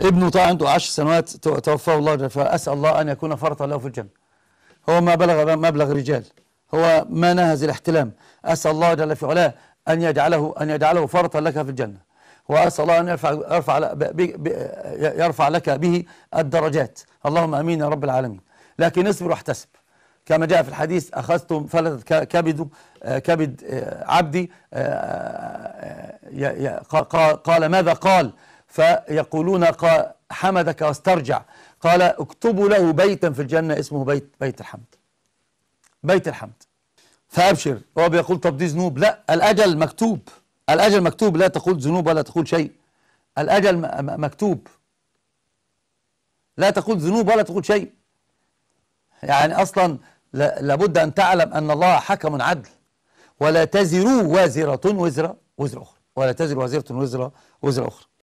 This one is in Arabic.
ابنه طه عنده 10 سنوات توفاه الله فاسال الله ان يكون فرطا له في الجنه هو ما بلغ مبلغ رجال هو ما نهز الاحتلام اسال الله جل في علاه ان يجعله ان يجعله فرطا لك في الجنه واسال الله ان يرفع يرفع يرفع لك به الدرجات اللهم امين يا رب العالمين لكن اصبر واحتسب كما جاء في الحديث اخذتم فلتت كبد كبد عبدي قال ماذا قال فيقولون حمدك واسترجع قال اكتبوا له بيتا في الجنة اسمه بيت بيت الحمد بيت الحمد فأبشر هو بيقول طب دي ذنوب لا الأجل مكتوب الأجل مكتوب لا تقول ذنوب ولا تقول شيء الأجل مكتوب لا تقول ذنوب ولا تقول شيء يعني أصلا لابد أن تعلم أن الله حكم عدل ولا تزر وازرة وزر وزر أخرى ولا تزر وازرة وزر وزر أخرى